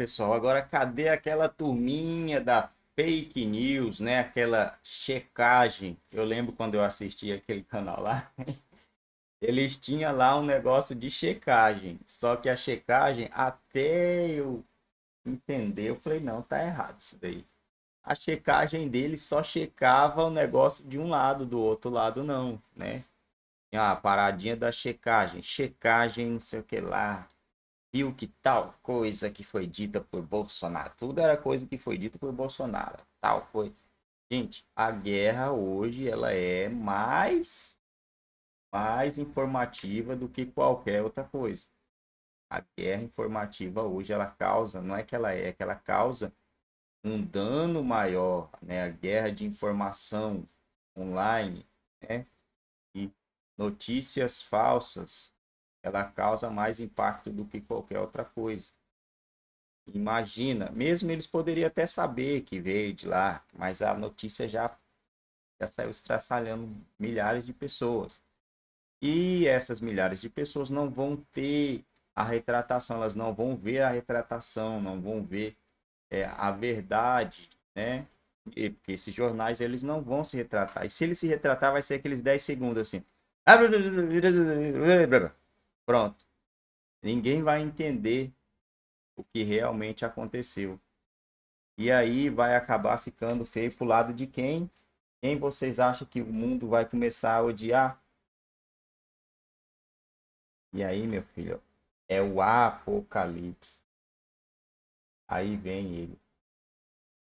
pessoal. Agora, cadê aquela turminha da fake news, né? Aquela checagem. Eu lembro quando eu assisti aquele canal lá. Eles tinham lá um negócio de checagem. Só que a checagem, até eu entender, eu falei, não, tá errado isso daí. A checagem dele só checava o negócio de um lado, do outro lado não, né? a paradinha da checagem, checagem não sei o que lá, viu que tal coisa que foi dita por Bolsonaro. Tudo era coisa que foi dita por Bolsonaro. Tal coisa. Gente, a guerra hoje ela é mais mais informativa do que qualquer outra coisa. A guerra informativa hoje ela causa, não é que ela é, é que ela causa um dano maior, né? A guerra de informação online, né? E notícias falsas ela causa mais impacto do que qualquer outra coisa. Imagina, mesmo eles poderiam até saber que veio de lá, mas a notícia já, já saiu estraçalhando milhares de pessoas. E essas milhares de pessoas não vão ter a retratação, elas não vão ver a retratação, não vão ver é, a verdade, né? E, porque esses jornais, eles não vão se retratar. E se eles se retratar, vai ser aqueles 10 segundos assim. Pronto. Ninguém vai entender o que realmente aconteceu. E aí vai acabar ficando feio pro lado de quem? Quem vocês acham que o mundo vai começar a odiar? E aí, meu filho, é o apocalipse. Aí vem ele.